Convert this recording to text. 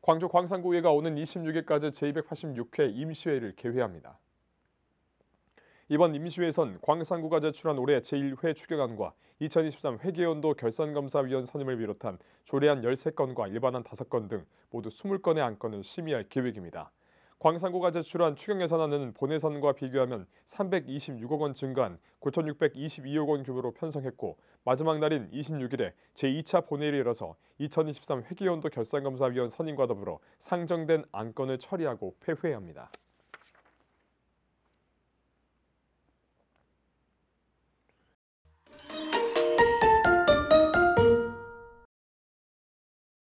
광주 광산구의회가 오는 26일까지 제286회 임시회를 개회합니다. 이번 임시회에선 광산구가 제출한 올해 제1회 추경안과 2023 회계연도 결산감사위원 선임을 비롯한 조례안 13건과 일반안 5건 등 모두 20건의 안건을 심의할 계획입니다. 광산구가 제출한 추경 예산안은 본예산과 비교하면 326억 원 증가한 9,622억 원 규모로 편성했고 마지막 날인 26일에 제2차 본회의를 열어서 2023 회기연도 결산감사위원 선임과 더불어 상정된 안건을 처리하고 폐회합니다.